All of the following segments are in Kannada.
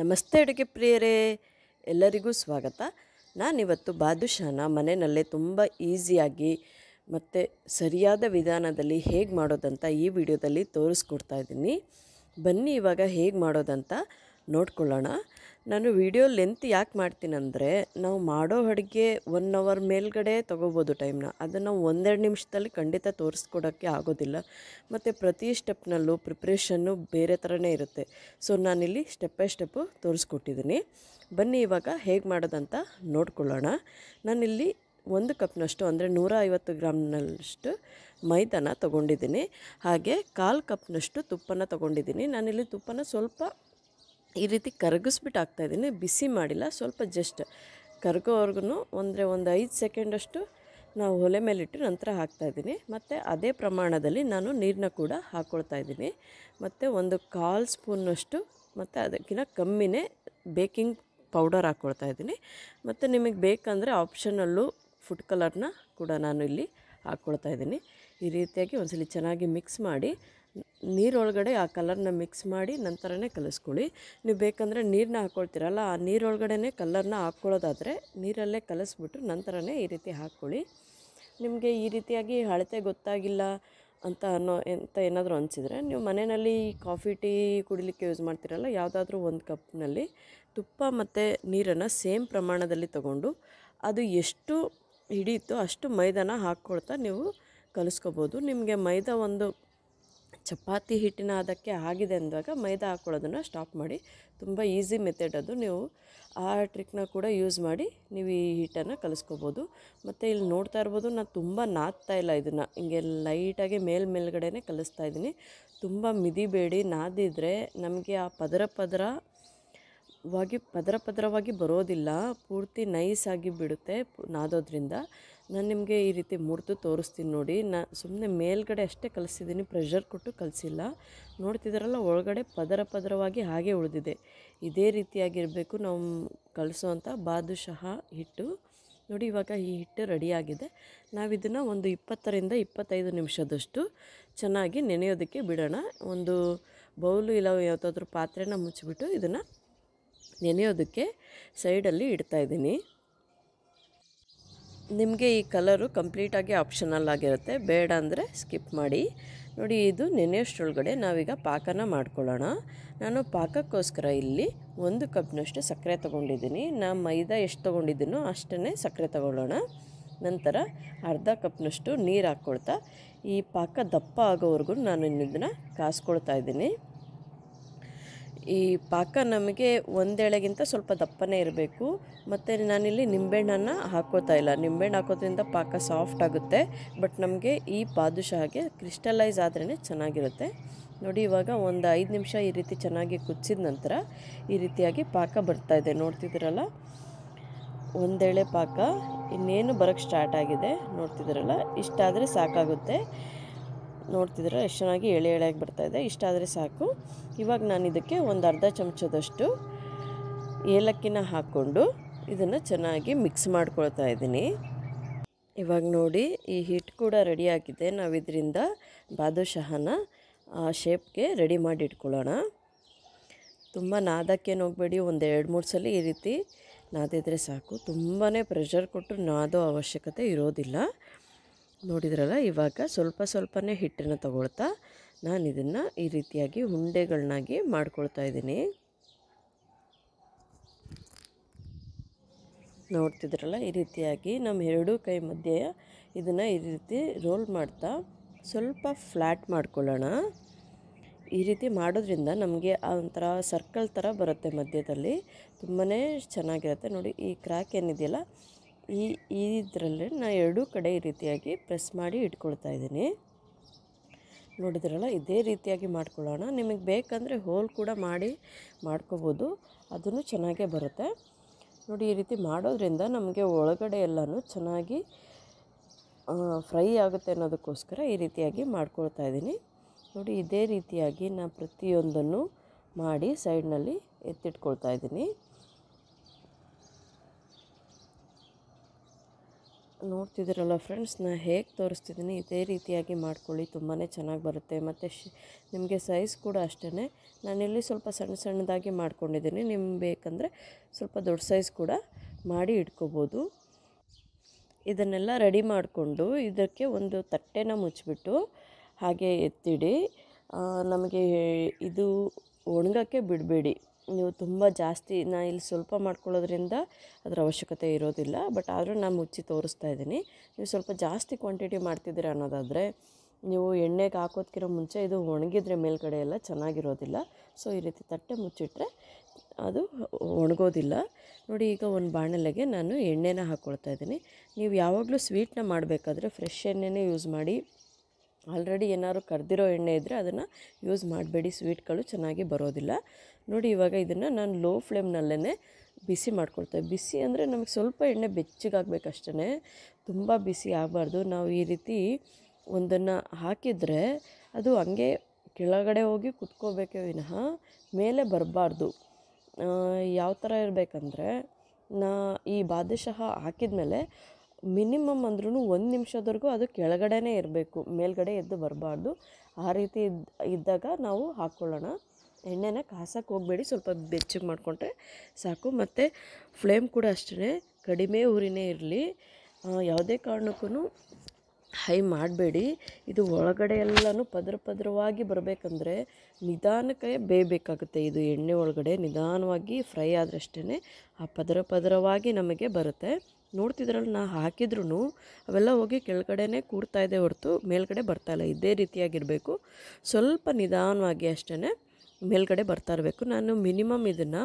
ನಮಸ್ತೆ ಅಡುಗೆ ಪ್ರಿಯರೇ ಎಲ್ಲರಿಗೂ ಸ್ವಾಗತ ನಾನಿವತ್ತು ಬಾದುಷಾನ ಮನೆಯಲ್ಲೇ ತುಂಬ ಈಸಿಯಾಗಿ ಮತ್ತು ಸರಿಯಾದ ವಿಧಾನದಲ್ಲಿ ಹೇಗೆ ಮಾಡೋದಂತ ಈ ವಿಡಿಯೋದಲ್ಲಿ ತೋರಿಸ್ಕೊಡ್ತಾ ಇದ್ದೀನಿ ಬನ್ನಿ ಇವಾಗ ಹೇಗೆ ಮಾಡೋದಂತ ನೋಡ್ಕೊಳ್ಳೋಣ ನಾನು ವಿಡಿಯೋ ಲೆಂತ್ ಯಾಕೆ ಮಾಡ್ತೀನಂದರೆ ನಾವು ಮಾಡೋ ಅಡುಗೆ ಒನ್ ಅವರ್ ಮೇಲ್ಗಡೆ ತೊಗೋಬೋದು ಟೈಮ್ನ ಅದನ್ನು ಒಂದೆರಡು ನಿಮಿಷದಲ್ಲಿ ಖಂಡಿತ ತೋರಿಸ್ಕೊಡೋಕ್ಕೆ ಆಗೋದಿಲ್ಲ ಮತ್ತು ಪ್ರತಿ ಸ್ಟೆಪ್ನಲ್ಲೂ ಪ್ರಿಪ್ರೇಷನ್ನು ಬೇರೆ ಥರನೇ ಇರುತ್ತೆ ಸೊ ನಾನಿಲ್ಲಿ ಸ್ಟೆಪ್ ಬೈ ಸ್ಟೆಪ್ಪು ತೋರಿಸ್ಕೊಟ್ಟಿದ್ದೀನಿ ಬನ್ನಿ ಇವಾಗ ಹೇಗೆ ಮಾಡೋದಂತ ನೋಡ್ಕೊಳ್ಳೋಣ ನಾನಿಲ್ಲಿ ಒಂದು ಕಪ್ನಷ್ಟು ಅಂದರೆ ನೂರ ಐವತ್ತು ಗ್ರಾಮ್ನಷ್ಟು ಮೈದಾನ ತೊಗೊಂಡಿದ್ದೀನಿ ಹಾಗೆ ಕಾಲು ಕಪ್ನಷ್ಟು ತುಪ್ಪನ ತೊಗೊಂಡಿದ್ದೀನಿ ನಾನಿಲ್ಲಿ ತುಪ್ಪನ ಸ್ವಲ್ಪ ಈ ರೀತಿ ಕರಗಿಸ್ಬಿಟ್ಟು ಇದ್ದೀನಿ ಬಿಸಿ ಮಾಡಿಲ್ಲ ಸ್ವಲ್ಪ ಜಸ್ಟ್ ಕರಗೋವರೆಗೂ ಅಂದರೆ ಒಂದು ಐದು ಸೆಕೆಂಡಷ್ಟು ನಾವು ಒಲೆ ಮೇಲಿಟ್ಟು ನಂತರ ಇದ್ದೀನಿ ಮತ್ತು ಅದೇ ಪ್ರಮಾಣದಲ್ಲಿ ನಾನು ನೀರನ್ನ ಕೂಡ ಹಾಕ್ಕೊಳ್ತಾ ಇದ್ದೀನಿ ಮತ್ತು ಒಂದು ಕಾಲ್ ಸ್ಪೂನಷ್ಟು ಮತ್ತು ಅದಕ್ಕಿಂತ ಕಮ್ಮಿನೇ ಬೇಕಿಂಗ್ ಪೌಡರ್ ಹಾಕ್ಕೊಳ್ತಾ ಇದ್ದೀನಿ ಮತ್ತು ನಿಮಗೆ ಬೇಕಂದರೆ ಆಪ್ಷನಲ್ಲೂ ಫುಡ್ ಕಲರ್ನ ಕೂಡ ನಾನು ಇಲ್ಲಿ ಹಾಕ್ಕೊಳ್ತಾ ಇದ್ದೀನಿ ಈ ರೀತಿಯಾಗಿ ಒಂದ್ಸಲಿ ಚೆನ್ನಾಗಿ ಮಿಕ್ಸ್ ಮಾಡಿ ನೀರೊಳಗಡೆ ಆ ಕಲರ್ನ ಮಿಕ್ಸ್ ಮಾಡಿ ನಂತರನೇ ಕಲಿಸ್ಕೊಳ್ಳಿ ನೀವು ಬೇಕಂದರೆ ನೀರನ್ನ ಹಾಕ್ಕೊಳ್ತೀರಲ್ಲ ಆ ನೀರೊಳಗಡೆ ಕಲರ್ನ ಹಾಕ್ಕೊಳ್ಳೋದಾದರೆ ನೀರಲ್ಲೇ ಕಲಿಸ್ಬಿಟ್ಟು ನಂತರನೇ ಈ ರೀತಿ ಹಾಕ್ಕೊಳ್ಳಿ ನಿಮಗೆ ಈ ರೀತಿಯಾಗಿ ಅಳತೆ ಗೊತ್ತಾಗಿಲ್ಲ ಅಂತ ಅನ್ನೋ ಎಂತ ಏನಾದರೂ ಅನಿಸಿದರೆ ನೀವು ಮನೆಯಲ್ಲಿ ಕಾಫಿ ಟೀ ಕುಡಿಲಿಕ್ಕೆ ಯೂಸ್ ಮಾಡ್ತೀರಲ್ಲ ಯಾವುದಾದ್ರೂ ಒಂದು ಕಪ್ನಲ್ಲಿ ತುಪ್ಪ ಮತ್ತು ನೀರನ್ನು ಸೇಮ್ ಪ್ರಮಾಣದಲ್ಲಿ ತಗೊಂಡು ಅದು ಎಷ್ಟು ಹಿಡಿಯುತ್ತೋ ಅಷ್ಟು ಮೈದಾನ ಹಾಕ್ಕೊಳ್ತಾ ನೀವು ಕಲಿಸ್ಕೋಬೋದು ನಿಮಗೆ ಮೈದಾ ಒಂದು ಚಪಾತಿ ಹಿಟ್ಟಿನ ಅದಕ್ಕೆ ಆಗಿದೆ ಅಂದಾಗ ಮೈದಾ ಹಾಕ್ಕೊಳ್ಳೋದನ್ನು ಸ್ಟಾಪ್ ಮಾಡಿ ತುಂಬ ಈಸಿ ಮೆಥಡ್ ಅದು ನೀವು ಆ ಟ್ರಿಕ್ನ ಕೂಡ ಯೂಸ್ ಮಾಡಿ ನೀವು ಈ ಹಿಟ್ಟನ್ನು ಕಲಿಸ್ಕೋಬೋದು ಮತ್ತು ಇಲ್ಲಿ ನೋಡ್ತಾ ಇರ್ಬೋದು ನಾನು ತುಂಬ ನಾದ್ತಾ ಇಲ್ಲ ಇದನ್ನು ಹಿಂಗೆ ಲೈಟಾಗಿ ಮೇಲ್ ಮೇಲ್ಗಡೆ ಕಲಿಸ್ತಾ ಇದ್ದೀನಿ ತುಂಬ ಮಿದಿಬೇಡಿ ನಾದಿದ್ರೆ ನಮಗೆ ಆ ಪದರ ಪದರ ವಾಗಿ ಪದರ ಪದರವಾಗಿ ಬರೋದಿಲ್ಲ ಪೂರ್ತಿ ನೈಸ್ ಆಗಿ ಬಿಡುತ್ತೆ ನಾದೋದ್ರಿಂದ ನಾನು ನಿಮಗೆ ಈ ರೀತಿ ಮುರಿದು ತೋರಿಸ್ತೀನಿ ನೋಡಿ ನಾ ಸುಮ್ಮನೆ ಮೇಲ್ಗಡೆ ಅಷ್ಟೇ ಕಲಿಸಿದ್ದೀನಿ ಪ್ರೆಷರ್ ಕೊಟ್ಟು ಕಲಿಸಿಲ್ಲ ನೋಡ್ತಿದ್ದಾರಲ್ಲ ಒಳಗಡೆ ಪದರ ಪದರವಾಗಿ ಹಾಗೆ ಉಳಿದಿದೆ ಇದೇ ರೀತಿಯಾಗಿರಬೇಕು ನಾವು ಕಲಿಸೋವಂಥ ಬಾದುಶಃ ಹಿಟ್ಟು ನೋಡಿ ಇವಾಗ ಈ ಹಿಟ್ಟು ರೆಡಿಯಾಗಿದೆ ನಾವಿದನ್ನು ಒಂದು ಇಪ್ಪತ್ತರಿಂದ ಇಪ್ಪತ್ತೈದು ನಿಮಿಷದಷ್ಟು ಚೆನ್ನಾಗಿ ನೆನೆಯೋದಕ್ಕೆ ಬಿಡೋಣ ಒಂದು ಬೌಲು ಇಲ್ಲ ಯಾವುದಾದ್ರೂ ಪಾತ್ರೆನ ಮುಚ್ಚಿಬಿಟ್ಟು ಇದನ್ನು ನೆನೆಯೋದಕ್ಕೆ ಸೈಡಲ್ಲಿ ಇಡ್ತಾಯಿದ್ದೀನಿ ನಿಮಗೆ ಈ ಕಲರು ಕಂಪ್ಲೀಟಾಗಿ ಆಪ್ಷನಲ್ ಆಗಿರುತ್ತೆ ಬೇಡ ಅಂದರೆ ಸ್ಕಿಪ್ ಮಾಡಿ ನೋಡಿ ಇದು ನೆನೆಯೋಷ್ಟರೊಳಗಡೆ ನಾವೀಗ ಪಾಕನ ಮಾಡ್ಕೊಳ್ಳೋಣ ನಾನು ಪಾಕಕ್ಕೋಸ್ಕರ ಇಲ್ಲಿ ಒಂದು ಕಪ್ನಷ್ಟು ಸಕ್ಕರೆ ತೊಗೊಂಡಿದ್ದೀನಿ ನಾ ಮೈದಾ ಎಷ್ಟು ತೊಗೊಂಡಿದ್ದೀನೋ ಅಷ್ಟೇ ಸಕ್ಕರೆ ತೊಗೊಳ್ಳೋಣ ನಂತರ ಅರ್ಧ ಕಪ್ನಷ್ಟು ನೀರು ಹಾಕ್ಕೊಳ್ತಾ ಈ ಪಾಕ ದಪ್ಪ ಆಗೋವರೆಗೂ ನಾನು ಇನ್ನದನ್ನು ಕಾಸ್ಕೊಳ್ತಾ ಇದ್ದೀನಿ ಈ ಪಾಕ ನಮಗೆ ಒಂದೆಳೆಗಿಂತ ಸ್ವಲ್ಪ ದಪ್ಪನೇ ಇರಬೇಕು ಮತ್ತು ನಾನಿಲ್ಲಿ ನಿಂಬೆಹಣ್ಣನ್ನು ಹಾಕೋತಾ ಇಲ್ಲ ನಿಂಬೆಹಣ್ಣು ಹಾಕೋದ್ರಿಂದ ಪಾಕ ಸಾಫ್ಟ್ ಆಗುತ್ತೆ ಬಟ್ ನಮಗೆ ಈ ಹಾಗೆ ಕ್ರಿಸ್ಟಲೈಸ್ ಆದ್ರೇ ಚೆನ್ನಾಗಿರುತ್ತೆ ನೋಡಿ ಇವಾಗ ಒಂದು ಐದು ನಿಮಿಷ ಈ ರೀತಿ ಚೆನ್ನಾಗಿ ಕುದಿಸಿದ ನಂತರ ಈ ರೀತಿಯಾಗಿ ಪಾಕ ಬರ್ತಾ ಇದೆ ನೋಡ್ತಿದ್ರಲ್ಲ ಒಂದೆಳೆ ಪಾಕ ಇನ್ನೇನು ಬರೋಕ್ಕೆ ಸ್ಟಾರ್ಟ್ ಆಗಿದೆ ನೋಡ್ತಿದ್ದೀರಲ್ಲ ಇಷ್ಟಾದರೆ ಸಾಕಾಗುತ್ತೆ ನೋಡ್ತಿದ್ರೆ ಎಷ್ಟು ಚೆನ್ನಾಗಿ ಎಳೆ ಎಳೆಯಾಗಿ ಬರ್ತಾಯಿದೆ ಇಷ್ಟಾದರೆ ಸಾಕು ಇವಾಗ ನಾನು ಇದಕ್ಕೆ ಒಂದು ಅರ್ಧ ಚಮಚದಷ್ಟು ಏಲಕ್ಕಿನ ಹಾಕ್ಕೊಂಡು ಇದನ್ನು ಚೆನ್ನಾಗಿ ಮಿಕ್ಸ್ ಮಾಡ್ಕೊಳ್ತಾ ಇದ್ದೀನಿ ಇವಾಗ ನೋಡಿ ಈ ಹಿಟ್ಟು ಕೂಡ ರೆಡಿಯಾಗಿದೆ ನಾವು ಇದರಿಂದ ಆ ಶೇಪ್ಗೆ ರೆಡಿ ಮಾಡಿ ಇಟ್ಕೊಳ್ಳೋಣ ತುಂಬ ನಾದಕ್ಕೆ ಹೋಗಬೇಡಿ ಒಂದು ಎರಡು ಮೂರು ಸಲ ಈ ರೀತಿ ನಾದಿದ್ರೆ ಸಾಕು ತುಂಬಾ ಪ್ರೆಷರ್ ಕೊಟ್ಟು ನಾದೋ ಅವಶ್ಯಕತೆ ಇರೋದಿಲ್ಲ ನೋಡಿದ್ರಲ್ಲ ಇವಾಗ ಸ್ವಲ್ಪ ಸ್ವಲ್ಪನೇ ಹಿಟ್ಟನ್ನು ತಗೊಳ್ತಾ ನಾನು ಇದನ್ನು ಈ ರೀತಿಯಾಗಿ ಉಂಡೆಗಳನ್ನಾಗಿ ಮಾಡ್ಕೊಳ್ತಾ ಇದ್ದೀನಿ ನೋಡ್ತಿದ್ರಲ್ಲ ಈ ರೀತಿಯಾಗಿ ನಮ್ಮ ಎರಡೂ ಕೈ ಮಧ್ಯೆ ಇದನ್ನು ಈ ರೀತಿ ರೋಲ್ ಮಾಡ್ತಾ ಸ್ವಲ್ಪ ಫ್ಲ್ಯಾಟ್ ಮಾಡ್ಕೊಳ್ಳೋಣ ಈ ರೀತಿ ಮಾಡೋದ್ರಿಂದ ನಮಗೆ ಆ ಒಂಥರ ಸರ್ಕಲ್ ಥರ ಬರುತ್ತೆ ಮಧ್ಯದಲ್ಲಿ ತುಂಬಾ ಚೆನ್ನಾಗಿರುತ್ತೆ ನೋಡಿ ಈ ಕ್ರ್ಯಾಕ್ ಏನಿದೆಯಲ್ಲ ಈ ಇದರಲ್ಲಿ ನಾನು ಎರಡೂ ಕಡೆ ಈ ರೀತಿಯಾಗಿ ಪ್ರೆಸ್ ಮಾಡಿ ಇಟ್ಕೊಳ್ತಾ ಇದ್ದೀನಿ ನೋಡಿದ್ರಲ್ಲ ಇದೇ ರೀತಿಯಾಗಿ ಮಾಡ್ಕೊಳ್ಳೋಣ ನಿಮಗೆ ಬೇಕಂದರೆ ಹೋಲ್ ಕೂಡ ಮಾಡಿ ಮಾಡ್ಕೋಬೋದು ಅದನ್ನು ಚೆನ್ನಾಗೇ ಬರುತ್ತೆ ನೋಡಿ ಈ ರೀತಿ ಮಾಡೋದ್ರಿಂದ ನಮಗೆ ಒಳಗಡೆ ಎಲ್ಲನೂ ಚೆನ್ನಾಗಿ ಫ್ರೈ ಆಗುತ್ತೆ ಅನ್ನೋದಕ್ಕೋಸ್ಕರ ಈ ರೀತಿಯಾಗಿ ಮಾಡ್ಕೊಳ್ತಾ ಇದ್ದೀನಿ ನೋಡಿ ಇದೇ ರೀತಿಯಾಗಿ ನಾನು ಪ್ರತಿಯೊಂದನ್ನು ಮಾಡಿ ಸೈಡ್ನಲ್ಲಿ ಎತ್ತಿಟ್ಕೊಳ್ತಾ ಇದ್ದೀನಿ ನೋಡ್ತಿದ್ದೀರಲ್ಲ ಫ್ರೆಂಡ್ಸ್ ನಾನು ಹೇಗೆ ತೋರಿಸ್ತಿದ್ದೀನಿ ಇದೇ ರೀತಿಯಾಗಿ ಮಾಡ್ಕೊಳ್ಳಿ ತುಂಬಾ ಚೆನ್ನಾಗಿ ಬರುತ್ತೆ ಮತ್ತು ಶ್ ನಿಮಗೆ ಸೈಜ್ ಕೂಡ ಅಷ್ಟೇ ನಾನಿಲ್ಲಿ ಸ್ವಲ್ಪ ಸಣ್ಣ ಸಣ್ಣದಾಗಿ ಮಾಡ್ಕೊಂಡಿದ್ದೀನಿ ನಿಮ್ಗೆ ಬೇಕಂದರೆ ಸ್ವಲ್ಪ ದೊಡ್ಡ ಸೈಜ್ ಕೂಡ ಮಾಡಿ ಇಟ್ಕೋಬೋದು ಇದನ್ನೆಲ್ಲ ರೆಡಿ ಮಾಡಿಕೊಂಡು ಇದಕ್ಕೆ ಒಂದು ತಟ್ಟೆನ ಮುಚ್ಚಿಬಿಟ್ಟು ಹಾಗೆ ಎತ್ತಿಡಿ ನಮಗೆ ಇದು ಒಣಗಕ್ಕೆ ಬಿಡಬೇಡಿ ನೀವು ತುಂಬ ಜಾಸ್ತಿ ನಾನು ಇಲ್ಲಿ ಸ್ವಲ್ಪ ಮಾಡ್ಕೊಳ್ಳೋದ್ರಿಂದ ಅದರ ಅವಶ್ಯಕತೆ ಇರೋದಿಲ್ಲ ಬಟ್ ಆದರೂ ನಾನು ಮುಚ್ಚಿ ತೋರಿಸ್ತಾ ಇದ್ದೀನಿ ನೀವು ಸ್ವಲ್ಪ ಜಾಸ್ತಿ ಕ್ವಾಂಟಿಟಿ ಮಾಡ್ತಿದ್ದೀರ ಅನ್ನೋದಾದರೆ ನೀವು ಎಣ್ಣೆಗೆ ಹಾಕೋದಕ್ಕಿರೋ ಮುಂಚೆ ಇದು ಒಣಗಿದ್ರೆ ಮೇಲ್ಗಡೆ ಎಲ್ಲ ಚೆನ್ನಾಗಿರೋದಿಲ್ಲ ಸೊ ಈ ರೀತಿ ತಟ್ಟೆ ಮುಚ್ಚಿಟ್ರೆ ಅದು ಒಣಗೋದಿಲ್ಲ ನೋಡಿ ಈಗ ಒಂದು ಬಾಣಲೆಗೆ ನಾನು ಎಣ್ಣೆನ ಹಾಕ್ಕೊಳ್ತಾ ಇದ್ದೀನಿ ನೀವು ಯಾವಾಗಲೂ ಸ್ವೀಟ್ನ ಮಾಡಬೇಕಾದ್ರೆ ಫ್ರೆಶ್ ಎಣ್ಣೆನೇ ಯೂಸ್ ಮಾಡಿ ಆಲ್ರೆಡಿ ಏನಾದ್ರು ಕರೆದಿರೋ ಎಣ್ಣೆ ಇದ್ದರೆ ಅದನ್ನು ಯೂಸ್ ಮಾಡಬೇಡಿ ಸ್ವೀಟ್ಗಳು ಚೆನ್ನಾಗಿ ಬರೋದಿಲ್ಲ ನೋಡಿ ಇವಾಗ ಇದನ್ನು ನಾನು ಲೋ ಫ್ಲೇಮ್ನಲ್ಲೇ ಬಿಸಿ ಮಾಡ್ಕೊಳ್ತೇವೆ ಬಿಸಿ ಅಂದರೆ ನಮಗೆ ಸ್ವಲ್ಪ ಎಣ್ಣೆ ಬೆಚ್ಚಗಾಗಬೇಕಷ್ಟೇ ತುಂಬ ಬಿಸಿ ಆಗಬಾರ್ದು ನಾವು ಈ ರೀತಿ ಒಂದನ್ನು ಹಾಕಿದರೆ ಅದು ಹಂಗೆ ಕೆಳಗಡೆ ಹೋಗಿ ಕುತ್ಕೋಬೇಕೇ ವಿನಃ ಮೇಲೆ ಬರಬಾರ್ದು ಯಾವ ಥರ ಇರಬೇಕಂದ್ರೆ ನಾ ಈ ಬಾದಶಃ ಹಾಕಿದ ಮೇಲೆ ಮಿನಿಮಮ್ ಅಂದ್ರೂ ಒಂದು ನಿಮಿಷದವರೆಗೂ ಅದು ಕೆಳಗಡೆನೇ ಇರಬೇಕು ಮೇಲ್ಗಡೆ ಎದ್ದು ಬರಬಾರ್ದು ಆ ರೀತಿ ಇದ್ದಾಗ ನಾವು ಹಾಕ್ಕೊಳ್ಳೋಣ ಎಣ್ಣೆನ ಕಾಸಕ್ಕೆ ಹೋಗಬೇಡಿ ಸ್ವಲ್ಪ ಬೆಚ್ಚಗೆ ಮಾಡಿಕೊಂಡ್ರೆ ಸಾಕು ಮತ್ತು ಫ್ಲೇಮ್ ಕೂಡ ಅಷ್ಟೇ ಕಡಿಮೆ ಊರಿನೇ ಇರಲಿ ಯಾವುದೇ ಕಾರಣಕ್ಕೂ ಹೈ ಮಾಡಬೇಡಿ ಇದು ಒಳಗಡೆ ಎಲ್ಲನೂ ಪದ್ರ ಪದ್ರವಾಗಿ ಬರಬೇಕಂದ್ರೆ ನಿಧಾನಕ್ಕೆ ಬೇಯಬೇಕಾಗುತ್ತೆ ಇದು ಎಣ್ಣೆ ಒಳಗಡೆ ನಿಧಾನವಾಗಿ ಫ್ರೈ ಆದ್ರಷ್ಟೇ ಆ ಪದರ ಪದರವಾಗಿ ನಮಗೆ ಬರುತ್ತೆ ನೋಡ್ತಿದ್ರಲ್ಲಿ ನಾ ಹಾಕಿದ್ರೂ ಅವೆಲ್ಲ ಹೋಗಿ ಕೆಳಗಡೆನೇ ಕೂಡ್ತಾ ಇದೆ ಹೊರತು ಮೇಲ್ಗಡೆ ಬರ್ತಾಯಿಲ್ಲ ಇದೇ ರೀತಿಯಾಗಿರಬೇಕು ಸ್ವಲ್ಪ ನಿಧಾನವಾಗಿ ಅಷ್ಟೇ ಮೇಲ್ಗಡೆ ಬರ್ತಾ ಇರಬೇಕು ನಾನು ಮಿನಿಮಮ್ ಇದನ್ನು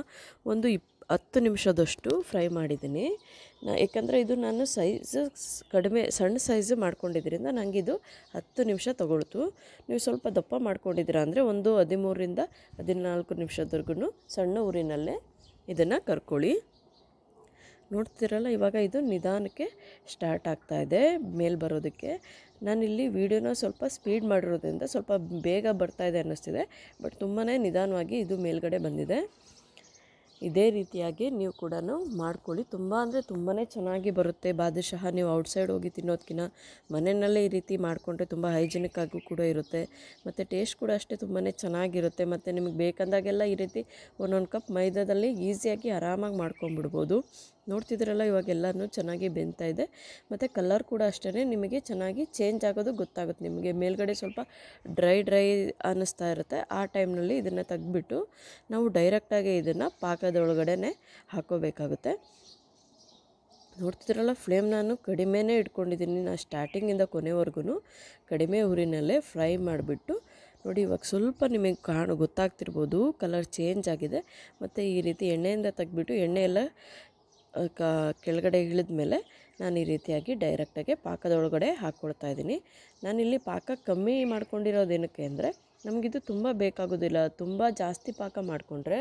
ಒಂದು ಇಪ್ ಹತ್ತು ನಿಮಿಷದಷ್ಟು ಫ್ರೈ ಮಾಡಿದ್ದೀನಿ ನಾ ಏಕೆಂದರೆ ಇದು ನಾನು ಸೈಜ್ ಕಡಿಮೆ ಸಣ್ಣ ಸೈಜ್ ಮಾಡ್ಕೊಂಡಿದ್ದರಿಂದ ನನಗಿದು ಹತ್ತು ನಿಮಿಷ ತೊಗೊಳ್ತು ನೀವು ಸ್ವಲ್ಪ ದಪ್ಪ ಮಾಡ್ಕೊಂಡಿದ್ದೀರಾ ಅಂದರೆ ಒಂದು ಹದಿಮೂರರಿಂದ ಹದಿನಾಲ್ಕು ನಿಮಿಷದವರೆಗೂ ಸಣ್ಣ ಊರಿನಲ್ಲೇ ಇದನ್ನು ಕರ್ಕೊಳ್ಳಿ ನೋಡ್ತಿರಲ್ಲ ಇವಾಗ ಇದು ನಿಧಾನಕ್ಕೆ ಸ್ಟಾರ್ಟ್ ಆಗ್ತಾ ಇದೆ ಮೇಲೆ ಬರೋದಕ್ಕೆ ನಾನಿಲ್ಲಿ ವೀಡಿಯೋನ ಸ್ವಲ್ಪ ಸ್ಪೀಡ್ ಮಾಡಿರೋದ್ರಿಂದ ಸ್ವಲ್ಪ ಬೇಗ ಬರ್ತಾ ಇದೆ ಅನ್ನಿಸ್ತಿದೆ ಬಟ್ ತುಂಬಾ ನಿಧಾನವಾಗಿ ಇದು ಮೇಲ್ಗಡೆ ಬಂದಿದೆ ಇದೇ ರೀತಿಯಾಗಿ ನೀವು ಕೂಡ ಮಾಡ್ಕೊಳ್ಳಿ ತುಂಬ ಅಂದರೆ ತುಂಬಾ ಚೆನ್ನಾಗಿ ಬರುತ್ತೆ ಬಾದಶಃ ನೀವು ಔಟ್ಸೈಡ್ ಹೋಗಿ ತಿನ್ನೋದಕ್ಕಿಂತ ಮನೆಯಲ್ಲೇ ಈ ರೀತಿ ಮಾಡಿಕೊಂಡ್ರೆ ತುಂಬ ಹೈಜಿನಿಕ್ ಆಗೂ ಕೂಡ ಇರುತ್ತೆ ಮತ್ತು ಟೇಸ್ಟ್ ಕೂಡ ಅಷ್ಟೇ ತುಂಬಾ ಚೆನ್ನಾಗಿರುತ್ತೆ ಮತ್ತು ನಿಮಗೆ ಬೇಕಂದಾಗೆಲ್ಲ ಈ ರೀತಿ ಒಂದೊಂದು ಕಪ್ ಮೈದಾದಲ್ಲಿ ಈಸಿಯಾಗಿ ಆರಾಮಾಗಿ ಮಾಡ್ಕೊಂಬಿಡ್ಬೋದು ನೋಡ್ತಿದ್ರಲ್ಲ ಇವಾಗ ಚೆನ್ನಾಗಿ ಬೆಂತಾ ಇದೆ ಮತ್ತು ಕಲರ್ ಕೂಡ ಅಷ್ಟೇ ನಿಮಗೆ ಚೆನ್ನಾಗಿ ಚೇಂಜ್ ಆಗೋದು ಗೊತ್ತಾಗುತ್ತೆ ನಿಮಗೆ ಮೇಲ್ಗಡೆ ಸ್ವಲ್ಪ ಡ್ರೈ ಡ್ರೈ ಅನ್ನಿಸ್ತಾ ಇರುತ್ತೆ ಆ ಟೈಮ್ನಲ್ಲಿ ಇದನ್ನು ತೆಗ್ದುಬಿಟ್ಟು ನಾವು ಡೈರೆಕ್ಟಾಗಿ ಇದನ್ನು ಪಾಕದೊಳಗಡೆ ಹಾಕೋಬೇಕಾಗುತ್ತೆ ನೋಡ್ತಿದ್ರಲ್ಲ ಫ್ಲೇಮ್ ನಾನು ಕಡಿಮೆನೇ ಇಟ್ಕೊಂಡಿದ್ದೀನಿ ನಾನು ಸ್ಟಾರ್ಟಿಂಗಿಂದ ಕೊನೆವರೆಗೂ ಕಡಿಮೆ ಊರಿನಲ್ಲೇ ಫ್ರೈ ಮಾಡಿಬಿಟ್ಟು ನೋಡಿ ಇವಾಗ ಸ್ವಲ್ಪ ನಿಮಗೆ ಕಾಣು ಗೊತ್ತಾಗ್ತಿರ್ಬೋದು ಕಲರ್ ಚೇಂಜ್ ಆಗಿದೆ ಮತ್ತು ಈ ರೀತಿ ಎಣ್ಣೆಯಿಂದ ತೆಗೆದ್ಬಿಟ್ಟು ಎಣ್ಣೆ ಎಲ್ಲ ಕೆಳಗಡೆ ಇಳಿದ ಮೇಲೆ ನಾನು ಈ ರೀತಿಯಾಗಿ ಡೈರೆಕ್ಟಾಗಿ ಪಾಕದೊಳಗಡೆ ಹಾಕ್ಕೊಳ್ತಾ ಇದ್ದೀನಿ ನಾನಿಲ್ಲಿ ಪಾಕ ಕಮ್ಮಿ ಏನಕ್ಕೆ ಅಂದರೆ ನಮಗಿದು ತುಂಬ ಬೇಕಾಗೋದಿಲ್ಲ ತುಂಬ ಜಾಸ್ತಿ ಪಾಕ ಮಾಡಿಕೊಂಡ್ರೆ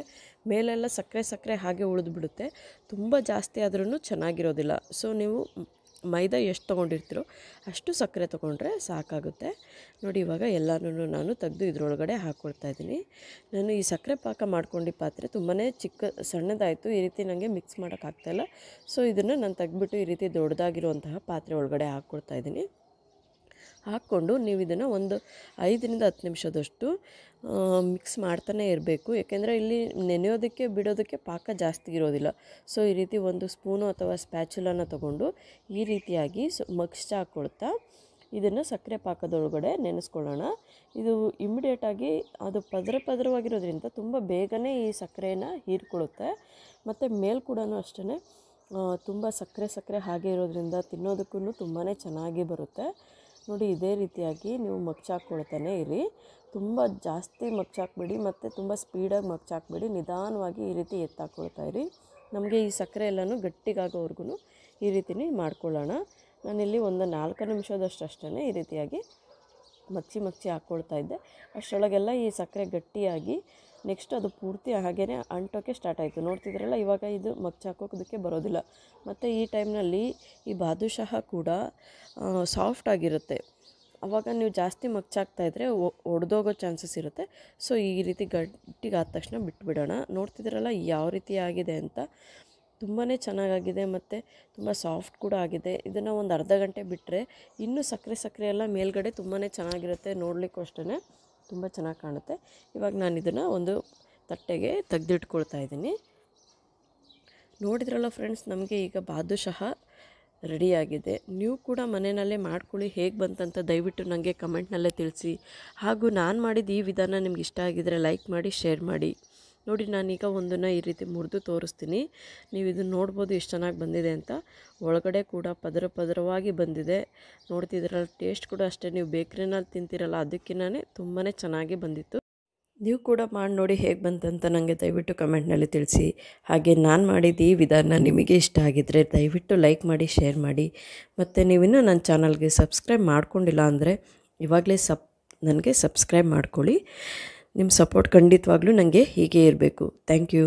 ಮೇಲೆಲ್ಲ ಸಕ್ಕರೆ ಸಕ್ಕರೆ ಹಾಗೆ ಉಳಿದ್ಬಿಡುತ್ತೆ ತುಂಬ ಜಾಸ್ತಿ ಆದ್ರೂ ಚೆನ್ನಾಗಿರೋದಿಲ್ಲ ಸೊ ನೀವು ಮೈದಾ ಎಷ್ಟು ತೊಗೊಂಡಿರ್ತೀರೋ ಅಷ್ಟು ಸಕ್ಕರೆ ತೊಗೊಂಡ್ರೆ ಸಾಕಾಗುತ್ತೆ ನೋಡಿ ಇವಾಗ ಎಲ್ಲನೂ ನಾನು ತೆಗೆದು ಇದರೊಳಗಡೆ ಇದ್ದೀನಿ ನಾನು ಈ ಸಕ್ಕರೆ ಪಾಕ ಮಾಡ್ಕೊಂಡು ಪಾತ್ರೆ ತುಂಬಾ ಚಿಕ್ಕ ಸಣ್ಣದಾಯಿತು ಈ ರೀತಿ ನನಗೆ ಮಿಕ್ಸ್ ಮಾಡೋಕ್ಕಾಗ್ತಾಯಿಲ್ಲ ಸೊ ಇದನ್ನು ನಾನು ತೆಗೆದ್ಬಿಟ್ಟು ಈ ರೀತಿ ದೊಡ್ಡದಾಗಿರುವಂತಹ ಪಾತ್ರೆ ಒಳಗಡೆ ಇದ್ದೀನಿ ಹಾಕ್ಕೊಂಡು ನೀವು ಇದನ್ನು ಒಂದು ಐದರಿಂದ ಹತ್ತು ನಿಮಿಷದಷ್ಟು ಮಿಕ್ಸ್ ಮಾಡ್ತಾನೆ ಇರಬೇಕು ಏಕೆಂದರೆ ಇಲ್ಲಿ ನೆನೆಯೋದಕ್ಕೆ ಬಿಡೋದಕ್ಕೆ ಪಾಕ ಜಾಸ್ತಿ ಇರೋದಿಲ್ಲ ಸೊ ಈ ರೀತಿ ಒಂದು ಸ್ಪೂನು ಅಥವಾ ಸ್ಪ್ಯಾಚುಲನ್ನು ತಗೊಂಡು ಈ ರೀತಿಯಾಗಿ ಸೊ ಮಗ್ಸ್ ಹಾಕ್ಕೊಳ್ತಾ ಇದನ್ನು ಸಕ್ಕರೆ ಪಾಕದೊಳಗಡೆ ನೆನೆಸ್ಕೊಳ್ಳೋಣ ಇದು ಇಮ್ಮಿಡಿಯೇಟಾಗಿ ಅದು ಪದರ ಪದರವಾಗಿರೋದ್ರಿಂದ ತುಂಬ ಬೇಗನೆ ಈ ಸಕ್ಕರೆನ ಹೀರ್ಕೊಳ್ಳುತ್ತೆ ಮತ್ತು ಮೇಲ್ ಕೂಡ ಅಷ್ಟೇ ತುಂಬ ಸಕ್ಕರೆ ಸಕ್ಕರೆ ಹಾಗೆ ಇರೋದ್ರಿಂದ ತಿನ್ನೋದಕ್ಕೂ ತುಂಬಾ ಚೆನ್ನಾಗಿ ಬರುತ್ತೆ ನೋಡಿ ಇದೇ ರೀತಿಯಾಗಿ ನೀವು ಮಗ್ಚಾಕೊಳ್ತಾನೆ ಇರಿ ತುಂಬ ಜಾಸ್ತಿ ಮಗ್ಚಾಕ್ಬೇಡಿ ಮತ್ತು ತುಂಬ ಸ್ಪೀಡಾಗಿ ಮಗ್ಚಾಕ್ಬೇಡಿ ನಿಧಾನವಾಗಿ ಈ ರೀತಿ ಎತ್ತಾಕೊಳ್ತಾ ಇರಿ ನಮಗೆ ಈ ಸಕ್ಕರೆ ಎಲ್ಲನೂ ಗಟ್ಟಿಗಾಗೋವರೆಗೂ ಈ ರೀತಿನೇ ಮಾಡ್ಕೊಳ್ಳೋಣ ನಾನಿಲ್ಲಿ ಒಂದು ನಾಲ್ಕು ನಿಮಿಷದಷ್ಟೇ ಈ ರೀತಿಯಾಗಿ ಮಚ್ಚಿ ಮಗ್ಚಿ ಹಾಕ್ಕೊಳ್ತಾ ಇದ್ದೆ ಅಷ್ಟರೊಳಗೆಲ್ಲ ಈ ಸಕ್ಕರೆ ಗಟ್ಟಿಯಾಗಿ ನೆಕ್ಸ್ಟ್ ಅದು ಪೂರ್ತಿ ಹಾಗೇ ಅಂಟೋಕೆ ಸ್ಟಾರ್ಟ್ ಆಯಿತು ನೋಡ್ತಿದ್ರಲ್ಲ ಇವಾಗ ಇದು ಮಗ್ಚಾಕೋದಕ್ಕೆ ಬರೋದಿಲ್ಲ ಮತ್ತು ಈ ಟೈಮ್ನಲ್ಲಿ ಈ ಬಾದುಶಃ ಕೂಡ ಸಾಫ್ಟ್ ಆಗಿರುತ್ತೆ ಅವಾಗ ನೀವು ಜಾಸ್ತಿ ಮಗ್ಚಾಕ್ತಾ ಇದ್ದರೆ ಒಡೆದೋಗೋ ಚಾನ್ಸಸ್ ಇರುತ್ತೆ ಸೊ ಈ ರೀತಿ ಗಟ್ಟಿಗೆ ಆದ ತಕ್ಷಣ ಬಿಟ್ಬಿಡೋಣ ನೋಡ್ತಿದ್ರಲ್ಲ ಯಾವ ರೀತಿ ಆಗಿದೆ ಅಂತ ತುಂಬಾ ಚೆನ್ನಾಗಾಗಿದೆ ಮತ್ತು ತುಂಬ ಸಾಫ್ಟ್ ಕೂಡ ಆಗಿದೆ ಇದನ್ನು ಒಂದು ಅರ್ಧ ಗಂಟೆ ಬಿಟ್ಟರೆ ಇನ್ನೂ ಸಕ್ಕರೆ ಸಕ್ಕರೆ ಎಲ್ಲ ಮೇಲ್ಗಡೆ ತುಂಬಾ ಚೆನ್ನಾಗಿರುತ್ತೆ ನೋಡಲಿಕ್ಕೂ ಅಷ್ಟೇ ತುಂಬ ಚೆನ್ನಾಗಿ ಕಾಣುತ್ತೆ ಇವಾಗ ನಾನು ಇದನ್ನು ಒಂದು ತಟ್ಟೆಗೆ ತೆಗೆದಿಟ್ಕೊಳ್ತಾ ಇದ್ದೀನಿ ನೋಡಿದ್ರಲ್ಲ ಫ್ರೆಂಡ್ಸ್ ನಮಗೆ ಈಗ ಬಾದುಷಃ ರೆಡಿಯಾಗಿದೆ ನೀವು ಕೂಡ ಮನೆಯಲ್ಲೇ ಮಾಡ್ಕೊಳ್ಳಿ ಹೇಗೆ ಬಂತಂತ ದಯವಿಟ್ಟು ನನಗೆ ಕಮೆಂಟ್ನಲ್ಲೇ ತಿಳಿಸಿ ಹಾಗೂ ನಾನು ಮಾಡಿದ ಈ ವಿಧಾನ ನಿಮ್ಗೆ ಇಷ್ಟ ಆಗಿದರೆ ಲೈಕ್ ಮಾಡಿ ಶೇರ್ ಮಾಡಿ ನೋಡಿ ನಾನೀಗ ಒಂದನ್ನು ಈ ರೀತಿ ಮುರಿದು ತೋರಿಸ್ತೀನಿ ನೀವು ಇದನ್ನು ನೋಡ್ಬೋದು ಎಷ್ಟು ಚೆನ್ನಾಗಿ ಬಂದಿದೆ ಅಂತ ಒಳಗಡೆ ಕೂಡ ಪದರ ಪದರವಾಗಿ ಬಂದಿದೆ ನೋಡ್ತಿದ್ರಲ್ಲಿ ಟೇಸ್ಟ್ ಕೂಡ ಅಷ್ಟೇ ನೀವು ಬೇಕ್ರಿನಲ್ಲಿ ತಿಂತೀರಲ್ಲ ಅದಕ್ಕಿಂತ ತುಂಬಾ ಚೆನ್ನಾಗಿ ಬಂದಿತ್ತು ನೀವು ಕೂಡ ಮಾಡಿ ನೋಡಿ ಹೇಗೆ ಬಂತಂತ ನನಗೆ ದಯವಿಟ್ಟು ಕಮೆಂಟ್ನಲ್ಲಿ ತಿಳಿಸಿ ಹಾಗೆ ನಾನು ಮಾಡಿದ ಈ ವಿಧಾನ ನಿಮಗೆ ಇಷ್ಟ ಆಗಿದ್ದರೆ ದಯವಿಟ್ಟು ಲೈಕ್ ಮಾಡಿ ಶೇರ್ ಮಾಡಿ ಮತ್ತು ನೀವಿನ್ನೂ ನನ್ನ ಚಾನಲ್ಗೆ ಸಬ್ಸ್ಕ್ರೈಬ್ ಮಾಡ್ಕೊಂಡಿಲ್ಲ ಅಂದರೆ ಇವಾಗಲೇ ಸಬ್ ನನಗೆ ಸಬ್ಸ್ಕ್ರೈಬ್ ಮಾಡ್ಕೊಳ್ಳಿ ನಿಮ್ಮ ಸಪೋರ್ಟ್ ಖಂಡಿತವಾಗ್ಲೂ ನನಗೆ ಹೀಗೆ ಇರಬೇಕು ಥ್ಯಾಂಕ್ ಯು